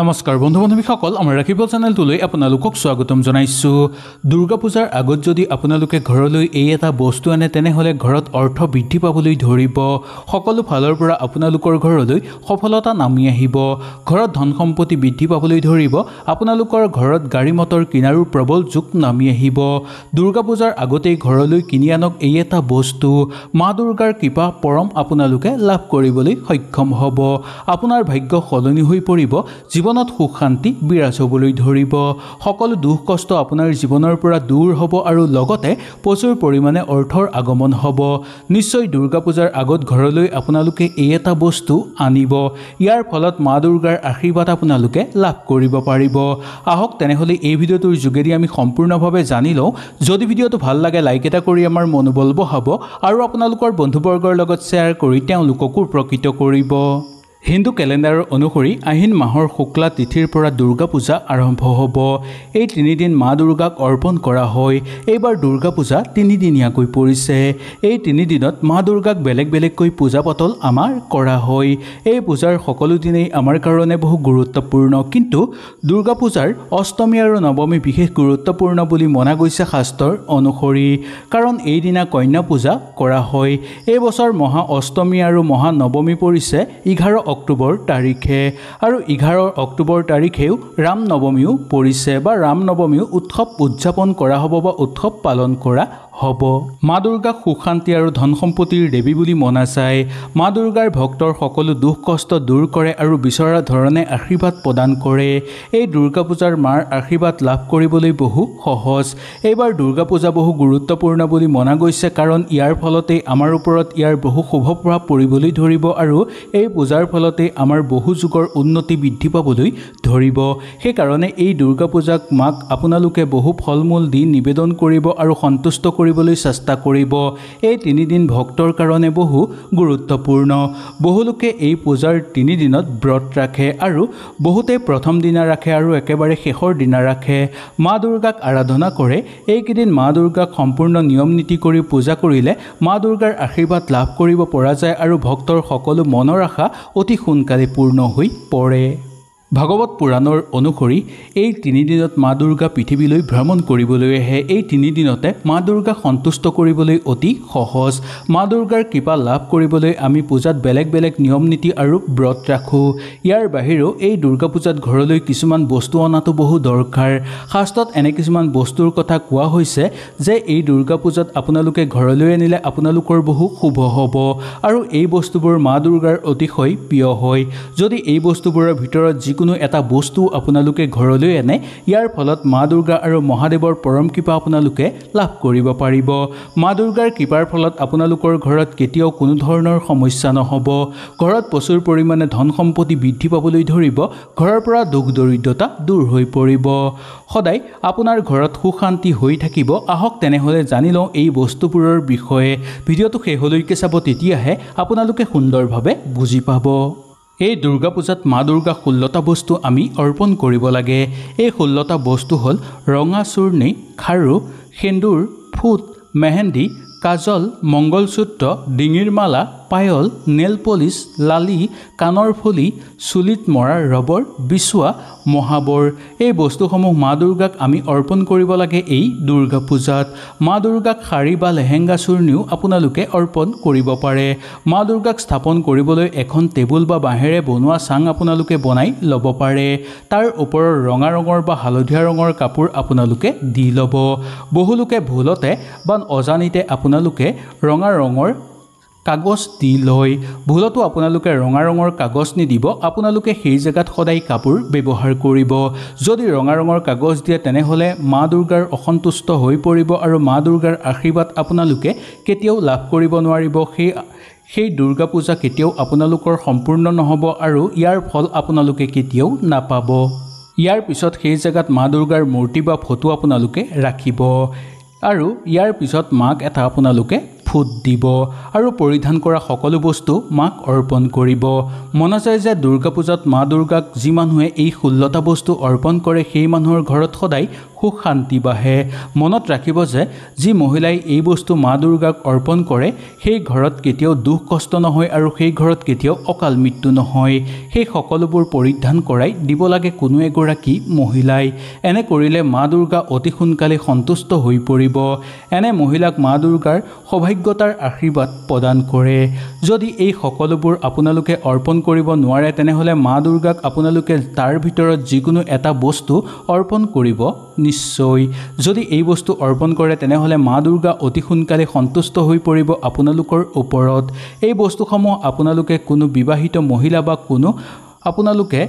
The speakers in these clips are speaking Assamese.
নমস্কাৰ বন্ধু বান্ধৱীসকল আমাৰ ৰাখিবল চেনেলটোলৈ আপোনালোকক স্বাগতম জনাইছোঁ দুৰ্গা পূজাৰ আগত যদি আপোনালোকে ঘৰলৈ এই এটা বস্তু আনে তেনেহ'লে ঘৰত অৰ্থ বৃদ্ধি পাবলৈ ধৰিব সকলো ফালৰ পৰা আপোনালোকৰ ঘৰলৈ সফলতা নামি আহিব ঘৰত ধন সম্পত্তি বৃদ্ধি পাবলৈ ধৰিব আপোনালোকৰ ঘৰত গাড়ী মটৰ কিনাৰো প্ৰবল যুগ নামি আহিব দুৰ্গা পূজাৰ আগতেই ঘৰলৈ কিনি আনক এই এটা বস্তু মা দুৰ্গাৰ কৃপা পৰম আপোনালোকে লাভ কৰিবলৈ সক্ষম হ'ব আপোনাৰ ভাগ্য সলনি হৈ পৰিব জীৱনত সুখ শান্তি বিৰাজ হ'বলৈ ধৰিব সকলো দুখ কষ্ট আপোনাৰ জীৱনৰ পৰা দূৰ হ'ব আৰু লগতে প্ৰচুৰ পৰিমাণে অৰ্থৰ আগমন হ'ব নিশ্চয় দুৰ্গা পূজাৰ আগত ঘৰলৈ আপোনালোকে এই এটা বস্তু আনিব ইয়াৰ ফলত মা দুৰ্গাৰ আশীৰ্বাদ আপোনালোকে লাভ কৰিব পাৰিব আহক তেনেহ'লে এই ভিডিঅ'টোৰ যোগেদি আমি সম্পূৰ্ণভাৱে জানি লওঁ যদি ভিডিঅ'টো ভাল লাগে লাইক এটা কৰি আমাৰ মনোবল বহাব আৰু আপোনালোকৰ বন্ধুবৰ্গৰ লগত শ্বেয়াৰ কৰি তেওঁলোককো উপকৃত কৰিব হিন্দু কেলেণ্ডাৰৰ অনুসৰি আহিন মাহৰ শুক্লা তিথিৰ পৰা দুৰ্গা পূজা আৰম্ভ হ'ব এই তিনিদিন মা দুৰ্গাক অৰ্পণ কৰা হয় এইবাৰ দুৰ্গা পূজা তিনিদিনীয়াকৈ পৰিছে এই তিনিদিনত মা দুৰ্গাক বেলেগ বেলেগকৈ পূজা পাতল আমাৰ কৰা হয় এই পূজাৰ সকলো দিনেই আমাৰ কাৰণে বহু গুৰুত্বপূৰ্ণ কিন্তু দুৰ্গা পূজাৰ অষ্টমী আৰু নৱমী বিশেষ গুৰুত্বপূৰ্ণ বুলি মনা গৈছে শাস্ত্ৰৰ অনুসৰি কাৰণ এইদিনা কন্যা পূজা কৰা হয় এই বছৰ মহা অষ্টমী আৰু মহানৱমী পৰিছে এঘাৰ অক্টোবৰ তাৰিখে আৰু এঘাৰ অক্টোবৰ তাৰিখেও ৰাম নৱমীও পৰিছে বা ৰাম নৱমীও উৎসৱ উদযাপন কৰা হ'ব বা উৎসৱ পালন কৰা হ'ব মা দুৰ্গাক সুশান্তি আৰু ধন সম্পত্তিৰ দেৱী বুলি মনা যায় মা দুৰ্গাৰ ভক্তৰ সকলো দুখ কষ্ট দূৰ কৰে আৰু বিচৰা ধৰণে আশীৰ্বাদ প্ৰদান কৰে এই দুৰ্গা পূজাৰ মাৰ আশীৰ্বাদ লাভ কৰিবলৈ বহু সহজ এইবাৰ দুৰ্গা পূজা বহু গুৰুত্বপূৰ্ণ বুলি মনা গৈছে কাৰণ ইয়াৰ ফলতেই আমাৰ ওপৰত ইয়াৰ বহু শুভ প্ৰভাৱ পৰিবলৈ ধৰিব আৰু এই পূজাৰ ফলতেই আমাৰ বহু যুগৰ উন্নতি বৃদ্ধি পাবলৈ ধৰিব সেইকাৰণে এই দুৰ্গা পূজাক মাক আপোনালোকে বহু ফল মূল দি নিবেদন কৰিব আৰু সন্তুষ্ট কৰিবলৈ চেষ্টা কৰিব এই তিনিদিন ভক্তৰ কাৰণে বহু গুৰুত্বপূৰ্ণ বহুলোকে এই পূজাৰ তিনিদিনত ব্ৰত ৰাখে আৰু বহুতে প্ৰথম দিনা ৰাখে আৰু একেবাৰে শেষৰ দিনা ৰাখে মা দুৰ্গাক আৰাধনা কৰে এইকেইদিন মা দুৰ্গাক সম্পূৰ্ণ নিয়ম নীতি কৰি পূজা কৰিলে মা দুৰ্গাৰ আশীৰ্বাদ লাভ কৰিব পৰা যায় আৰু ভক্তৰ সকলো মনৰ আশা অতি সোনকালে পূৰ্ণ হৈ পৰে ভাগৱত পুৰাণৰ অনুসৰি এই তিনিদিনত মা দুৰ্গা পৃথিৱীলৈ ভ্ৰমণ কৰিবলৈ আহে এই তিনিদিনতে মা দুৰ্গাক সন্তুষ্ট কৰিবলৈ অতি সহজ মা দুৰ্গাৰ কৃপা লাভ কৰিবলৈ আমি পূজাত বেলেগ বেলেগ নিয়ম নীতি আৰু ব্ৰত ৰাখোঁ ইয়াৰ বাহিৰেও এই দুৰ্গা পূজাত ঘৰলৈ কিছুমান বস্তু অনাটো বহু দৰকাৰ শাস্ত্ৰত এনে কিছুমান বস্তুৰ কথা কোৱা হৈছে যে এই দুৰ্গা পূজাত আপোনালোকে ঘৰলৈ আনিলে আপোনালোকৰ বহু শুভ হ'ব আৰু এই বস্তুবোৰ মা দুৰ্গাৰ অতিশয় প্ৰিয় হয় যদি এই বস্তুবোৰৰ ভিতৰত যি যিকোনো এটা বস্তু আপোনালোকে ঘৰলৈ আনে ইয়াৰ ফলত মা দুৰ্গা আৰু মহাদেৱৰ পৰম কৃপা আপোনালোকে লাভ কৰিব পাৰিব মা দুৰ্গাৰ কৃপাৰ ফলত আপোনালোকৰ ঘৰত কেতিয়াও কোনো ধৰণৰ সমস্যা নহ'ব ঘৰত প্ৰচুৰ পৰিমাণে ধন সম্পত্তি বৃদ্ধি পাবলৈ ধৰিব ঘৰৰ পৰা দুখ দৰিদ্ৰতা দূৰ হৈ পৰিব সদায় আপোনাৰ ঘৰত শান্তি হৈ থাকিব আহক তেনেহ'লে জানি লওঁ এই বস্তুবোৰৰ বিষয়ে ভিডিঅ'টো শেষলৈকে চাব তেতিয়াহে আপোনালোকে সুন্দৰভাৱে বুজি পাব এই দুৰ্গা পূজাত মা দুৰ্গা ষোল্লটা বস্তু আমি অৰ্পণ কৰিব লাগে এই ষোল্লটা বস্তু হ'ল ৰঙা চূৰ্ণি খাৰু সেন্দুৰ ফুট মেহেন্দি কাজল মংগলসূত্ৰ ডিঙিৰ মালা পায়ল নেল পলিছ লালি কাণৰ ফলি চুলিত মৰা ৰবৰ বিচোৱা মহাবৰ এই বস্তুসমূহ মা দুৰ্গাক আমি অৰ্পণ কৰিব লাগে এই দুৰ্গা পূজাত মা দুৰ্গাক শাৰী বা লেহেংগা চূৰ্ণিও আপোনালোকে অৰ্পণ কৰিব পাৰে মা দুৰ্গাক স্থাপন কৰিবলৈ এখন টেবুল বা বাঁহেৰে বনোৱা চাং আপোনালোকে বনাই ল'ব পাৰে তাৰ ওপৰৰ ৰঙা ৰঙৰ বা হালধীয়া ৰঙৰ কাপোৰ আপোনালোকে দি ল'ব বহুলোকে ভুলতে বা অজানিতে আপোনালোকে ৰঙা ৰঙৰ কাগজ দি লৈ ভুলতো আপোনালোকে ৰঙা ৰঙৰ কাগজ নিদিব আপোনালোকে সেই জেগাত সদায় কাপোৰ ব্যৱহাৰ কৰিব যদি ৰঙা ৰঙৰ কাগজ দিয়ে তেনেহ'লে মা দুৰ্গাৰ অসন্তুষ্ট হৈ পৰিব আৰু মা দুৰ্গাৰ আশীৰ্বাদ আপোনালোকে কেতিয়াও লাভ কৰিব নোৱাৰিব সেই সেই দুৰ্গা পূজা কেতিয়াও আপোনালোকৰ সম্পূৰ্ণ নহ'ব আৰু ইয়াৰ ফল আপোনালোকে কেতিয়াও নাপাব ইয়াৰ পিছত সেই জেগাত মা দুৰ্গাৰ মূৰ্তি বা ফটো আপোনালোকে ৰাখিব আৰু ইয়াৰ পিছত মাক এটা আপোনালোকে ফুট দিব আৰু পৰিধান কৰা সকলো বস্তু মাক অৰ্পণ কৰিব মনা যায় যে দুৰ্গা পূজাত মা দুৰ্গাক যি মানুহে এই ষোল্লটা বস্তু অৰ্পণ কৰে সেই মানুহৰ ঘৰত সদায় সুখ শান্তি বাঢ়ে মনত ৰাখিব যে যি মহিলাই এই বস্তু মা দুৰ্গাক অৰ্পণ কৰে সেই ঘৰত কেতিয়াও দুখ কষ্ট নহয় আৰু সেই ঘৰত কেতিয়াও অকাল মৃত্যু নহয় সেই সকলোবোৰ পৰিধান কৰাই দিব লাগে কোনো এগৰাকী মহিলাই এনে কৰিলে মা দুৰ্গা অতি সোনকালে সন্তুষ্ট হৈ পৰিব এনে মহিলাক মা দুৰ্গাৰ সৌভাগ্য অভিজ্ঞতাৰ আশীৰ্বাদ প্ৰদান কৰে যদি এই সকলোবোৰ আপোনালোকে অৰ্পণ কৰিব নোৱাৰে তেনেহ'লে মা দুৰ্গাক আপোনালোকে তাৰ ভিতৰত যিকোনো এটা বস্তু অৰ্পণ কৰিব নিশ্চয় যদি এই বস্তু অৰ্পণ কৰে তেনেহ'লে মা দুৰ্গা অতি সোনকালে সন্তুষ্ট হৈ পৰিব আপোনালোকৰ ওপৰত এই বস্তুসমূহ আপোনালোকে কোনো বিবাহিত মহিলা বা কোনো আপোনালোকে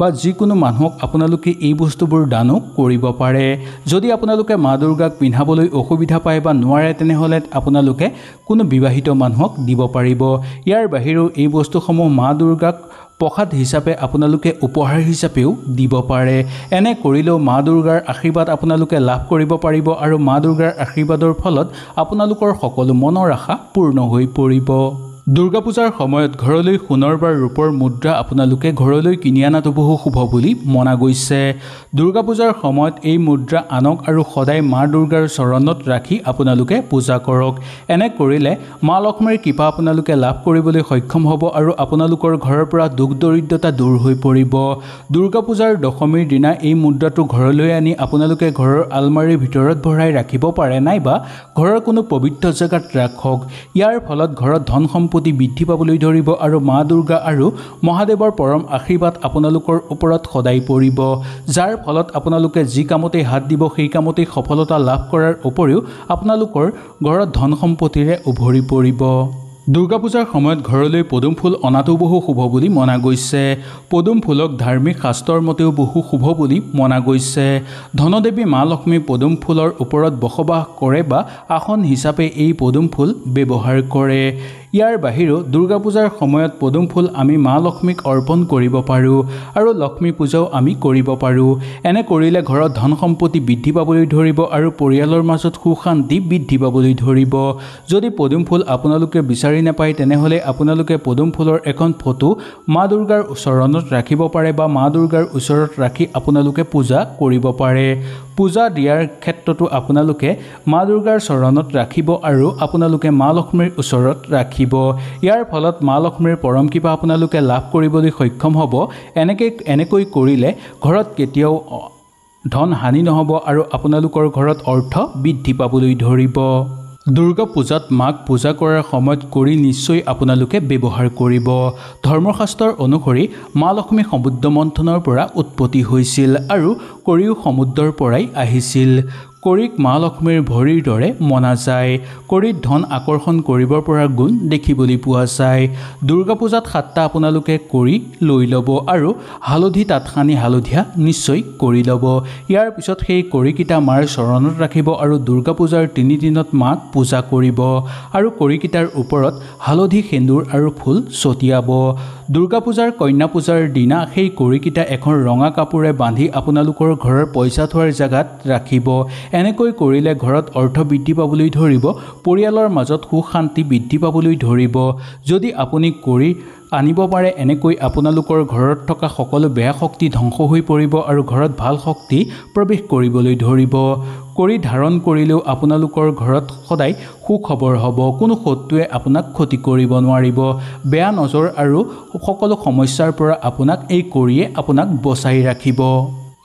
বা যিকোনো মানুহক আপোনালোকে এই বস্তুবোৰ দানো কৰিব পাৰে যদি আপোনালোকে মা দুৰ্গাক পিন্ধাবলৈ অসুবিধা পায় বা নোৱাৰে তেনেহ'লে আপোনালোকে কোনো বিবাহিত মানুহক দিব পাৰিব ইয়াৰ বাহিৰেও এই বস্তুসমূহ মা দুৰ্গাক প্ৰসাদ হিচাপে আপোনালোকে উপহাৰ হিচাপেও দিব পাৰে এনে কৰিলেও মা দুৰ্গাৰ আশীৰ্বাদ আপোনালোকে লাভ কৰিব পাৰিব আৰু মা দুৰ্গাৰ আশীৰ্বাদৰ ফলত আপোনালোকৰ সকলো মনৰ আশা পূৰ্ণ হৈ পৰিব দুৰ্গা পূজাৰ সময়ত ঘৰলৈ সোণৰ বা ৰূপৰ মুদ্ৰা আপোনালোকে ঘৰলৈ কিনি অনাটো বহু শুভ বুলি মনা গৈছে দুৰ্গা পূজাৰ সময়ত এই মুদ্ৰা আনক আৰু সদায় মা দুৰ্গাৰ চৰণত ৰাখি আপোনালোকে পূজা কৰক এনে কৰিলে মা লক্ষ্মীৰ কৃপা আপোনালোকে লাভ কৰিবলৈ সক্ষম হ'ব আৰু আপোনালোকৰ ঘৰৰ পৰা দুখ দৰিদ্ৰতা দূৰ হৈ পৰিব দুৰ্গা পূজাৰ দশমীৰ দিনা এই মুদ্ৰাটো ঘৰলৈ আনি আপোনালোকে ঘৰৰ আলমাৰীৰ ভিতৰত ভৰাই ৰাখিব পাৰে নাইবা ঘৰৰ কোনো পবিত্ৰ জেগাত ৰাখক ইয়াৰ ফলত ঘৰত ধন সম্পদ সম্পত্তি বৃদ্ধি পাবলৈ ধৰিব আৰু মা দুৰ্গা আৰু মহাদেৱৰ পৰম আশীৰ্বাদ আপোনালোকৰ ওপৰত সদায় পৰিব যাৰ ফলত আপোনালোকে যি কামতেই হাত দিব সেই কামতেই সফলতা লাভ কৰাৰ উপৰিও আপোনালোকৰ ঘৰত ধন সম্পত্তিৰে উভৰি পৰিব দুৰ্গা পূজাৰ সময়ত ঘৰলৈ পদুম ফুল অনাটো বহু শুভ বুলি মনা গৈছে পদুম ফুলক ধাৰ্মিক শাস্ত্ৰৰ মতেও বহু শুভ বুলি মনা গৈছে ধনদেৱী মা লক্ষ্মী পদুম ফুলৰ ওপৰত বসবাস কৰে বা আসন হিচাপে এই পদুম ফুল ব্যৱহাৰ কৰে ইয়াৰ বাহিৰেও দুৰ্গা পূজাৰ সময়ত পদুম ফুল আমি মা লক্ষ্মীক অৰ্পণ কৰিব পাৰোঁ আৰু লক্ষ্মী পূজাও আমি কৰিব পাৰোঁ এনে কৰিলে ঘৰত ধন সম্পত্তি বৃদ্ধি পাবলৈ ধৰিব আৰু পৰিয়ালৰ মাজত শান্তি বৃদ্ধি পাবলৈ ধৰিব যদি পদুম ফুল আপোনালোকে বিচাৰি নাপায় তেনেহ'লে আপোনালোকে পদুম ফুলৰ এখন ফটো মা দুৰ্গাৰ ওচৰণত ৰাখিব পাৰে বা মা দুৰ্গাৰ ওচৰত ৰাখি আপোনালোকে পূজা কৰিব পাৰে পূজা দিয়াৰ ক্ষেত্ৰতো আপোনালোকে মা দুৰ্গাৰ চৰণত ৰাখিব আৰু আপোনালোকে মা লক্ষ্মীৰ ওচৰত ৰাখিব থাকিব ইয়াৰ ফলত মা লক্ষ্মীৰ পৰম কৃপা আপোনালোকে লাভ কৰিবলৈ সক্ষম হ'ব এনেকৈ এনেকৈ কৰিলে ঘৰত কেতিয়াও ধন হানি নহ'ব আৰু আপোনালোকৰ ঘৰত অৰ্থ বৃদ্ধি পাবলৈ ধৰিব দুৰ্গা পূজাত মাক পূজা কৰাৰ সময়ত কৰি নিশ্চয় আপোনালোকে ব্যৱহাৰ কৰিব ধৰ্মশাস্ত্ৰৰ অনুসৰি মা লক্ষ্মী সমুদ্ৰ মন্থনৰ পৰা উৎপত্তি হৈছিল আৰু কৰিও সমুদ্ৰৰ পৰাই আহিছিল কৰিক মা লক্ষ্মীৰ ভৰিৰ দৰে মনা যায় কৰিত ধন আকৰ্ষণ কৰিব পৰা গুণ দেখিবলৈ পোৱা যায় দুৰ্গা পূজাত সাতটা আপোনালোকে কৰি লৈ ল'ব আৰু হালধি তাঁত সানি হালধীয়া নিশ্চয় কৰি ল'ব ইয়াৰ পিছত সেই কৰিকেইটা মাৰ চৰণত ৰাখিব আৰু দুৰ্গা পূজাৰ তিনিদিনত মাক পূজা কৰিব আৰু কৰিকেইটাৰ ওপৰত হালধি সেন্দুৰ আৰু ফুল ছটিয়াব দুৰ্গা পূজাৰ কন্যা পূজাৰ দিনা সেই কৰিকেইটা এখন ৰঙা কাপোৰে বান্ধি আপোনালোকৰ ঘৰৰ পইচা থোৱাৰ জেগাত ৰাখিব এনেকৈ কৰিলে ঘৰত অৰ্থ বৃদ্ধি পাবলৈ ধৰিব পৰিয়ালৰ মাজত সুখ শান্তি বৃদ্ধি পাবলৈ ধৰিব যদি আপুনি কৰি আনিব পাৰে এনেকৈ আপোনালোকৰ ঘৰত থকা সকলো বেয়া শক্তি ধ্বংস হৈ পৰিব আৰু ঘৰত ভাল শক্তি প্ৰৱেশ কৰিবলৈ ধৰিব কৰি ধাৰণ কৰিলেও আপোনালোকৰ ঘৰত সদায় সুখবৰ হ'ব কোনো শত্ৰুৱে আপোনাক ক্ষতি কৰিব নোৱাৰিব বেয়া নজৰ আৰু সকলো সমস্যাৰ পৰা আপোনাক এই কৰিয়ে আপোনাক বচাই ৰাখিব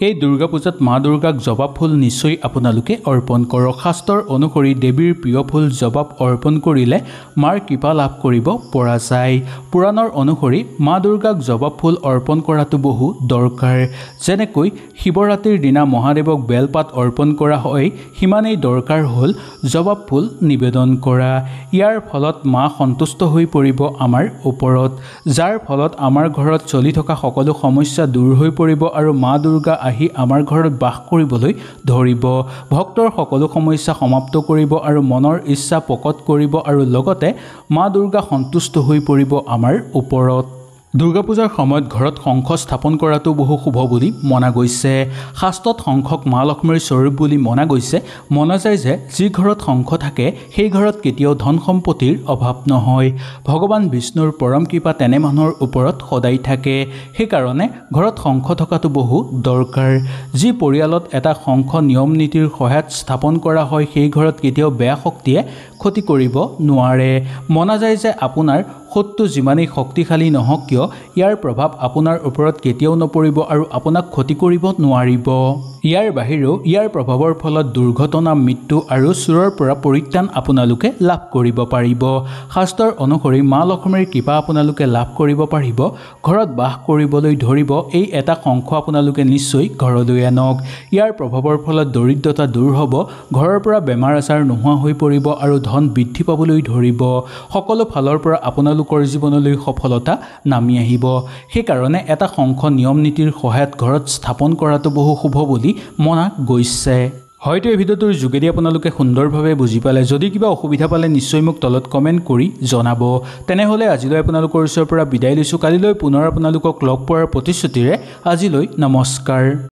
এই দুৰ্গা পূজাত মা দুৰ্গাক জবাব ফুল নিশ্চয় আপোনালোকে অৰ্পণ কৰক শাস্ত্ৰৰ অনুসৰি দেৱীৰ প্ৰিয় ফুল জবাব অৰ্পণ কৰিলে মাৰ কৃপা লাভ কৰিব পৰা যায় পুৰাণৰ অনুসৰি মা দুৰ্গাক জবাব ফুল অৰ্পণ কৰাটো বহু দৰকাৰ যেনেকৈ শিৱৰাত্ৰিৰ দিনা মহাদেৱক বেলপাত অৰ্পণ কৰা হয় সিমানেই দৰকাৰ হ'ল জবাব ফুল নিবেদন কৰা ইয়াৰ ফলত মা সন্তুষ্ট হৈ পৰিব আমাৰ ওপৰত যাৰ ফলত আমাৰ ঘৰত চলি থকা সকলো সমস্যা দূৰ হৈ পৰিব আৰু মা দুৰ্গা আহি আমাৰ ঘৰত বাস কৰিবলৈ ধৰিব ভক্তৰ সকলো সমস্যা সমাপ্ত কৰিব আৰু মনৰ ইচ্ছা প্ৰকট কৰিব আৰু লগতে মা দুৰ্গা সন্তুষ্ট হৈ পৰিব আমাৰ ওপৰত দুৰ্গা পূজাৰ সময়ত ঘৰত শংখ স্থাপন কৰাটো বহু শুভ বুলি মনা গৈছে শাস্ত্ৰত শংখক মা লক্ষ্মীৰ স্বৰূপ বুলি মনা গৈছে মনা যায় যে যি ঘৰত শংখ থাকে সেই ঘৰত কেতিয়াও ধন সম্পত্তিৰ অভাৱ নহয় ভগৱান বিষ্ণুৰ পৰম কৃপা তেনে মানুহৰ ওপৰত সদায় থাকে সেইকাৰণে ঘৰত শংখ থকাটো বহু দৰকাৰ যি পৰিয়ালত এটা শংখ নিয়ম নীতিৰ সহায়ত স্থাপন কৰা হয় সেই ঘৰত কেতিয়াও বেয়া শক্তিয়ে ক্ষতি কৰিব নোৱাৰে মনা যায় যে আপোনাৰ সোঁতটো যিমানেই শক্তিশালী নহওক কিয় ইয়াৰ প্ৰভাৱ আপোনাৰ ওপৰত কেতিয়াও নপৰিব আৰু আপোনাক ক্ষতি কৰিব নোৱাৰিব ইয়াৰ বাহিৰেও ইয়াৰ প্ৰভাৱৰ ফলত দুৰ্ঘটনা মৃত্যু আৰু চোৰৰ পৰা পৰিত্ৰাণ আপোনালোকে লাভ কৰিব পাৰিব শাস্ত্ৰৰ অনুসৰি মা লক্ষ্মীৰ কৃপা আপোনালোকে লাভ কৰিব পাৰিব ঘৰত বাস কৰিবলৈ ধৰিব এই এটা শংখ আপোনালোকে নিশ্চয় ঘৰলৈ আনক ইয়াৰ প্ৰভাৱৰ ফলত দৰিদ্ৰতা দূৰ হ'ব ঘৰৰ পৰা বেমাৰ আজাৰ নোহোৱা হৈ পৰিব আৰু ধন বৃদ্ধি পাবলৈ ধৰিব সকলো ফালৰ পৰা আপোনালোকৰ জীৱনলৈ সফলতা নামি আহিব সেইকাৰণে এটা শংখ নিয়ম নীতিৰ সহায়ত ঘৰত স্থাপন কৰাটো বহু শুভ বুলি বুলি মনা গৈছে হয়তো এই ভিডিঅ'টোৰ যোগেদি আপোনালোকে সুন্দৰভাৱে বুজি পালে যদি কিবা অসুবিধা পালে নিশ্চয় মোক তলত কমেণ্ট কৰি জনাব তেনেহ'লে আজিলৈ আপোনালোকৰ ওচৰৰ পৰা বিদায় লৈছোঁ কালিলৈ পুনৰ আপোনালোকক লগ পোৱাৰ প্ৰতিশ্ৰুতিৰে আজিলৈ নমস্কাৰ